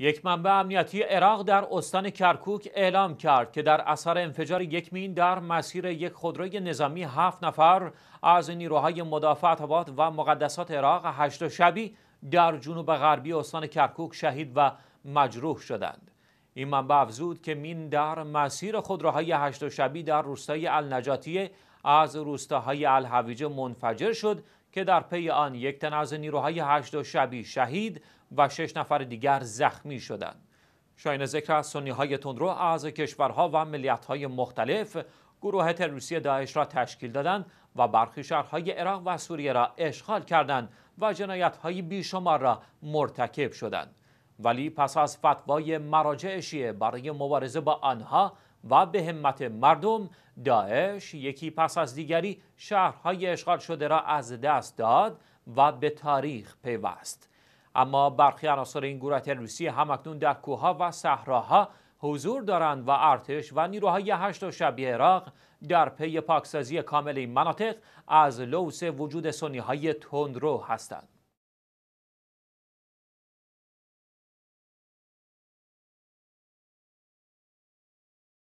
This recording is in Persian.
یک منبع امنیتی عراق در استان کرکوک اعلام کرد که در اثر انفجار یک مین در مسیر یک خودروی نظامی هفت نفر از نیروهای مدافع و مقدسات عراق هشت شبی در جنوب غربی استان کرکوک شهید و مجروح شدند. این منبع افزود که مین در مسیر خودروهای هشت شبی در روستای النجاتیه از روستاهای الحویجه منفجر شد که در پی آن یک تن از نیروهای هشت شبی شهید و شش نفر دیگر زخمی شدند. شاین ذکر از سنی تندرو از کشورها و ملیت های مختلف گروه تروریستی داعش را تشکیل دادند و برخی شهرهای عراق و سوریه را اشغال کردند و جنایت های بیشمار را مرتکب شدند. ولی پس از فتوای مراجع شیعه برای مبارزه با آنها و به همت مردم داعش یکی پس از دیگری شهرهای اشغال شده را از دست داد و به تاریخ پیوست اما برخی عناصر این گروه تروریستی همکنون در کوها و صحراها حضور دارند و ارتش و نیروهای هشت و شبیه عراق در پی پاکسازی کامل این مناطق از لوس وجود سنی های تندرو هستند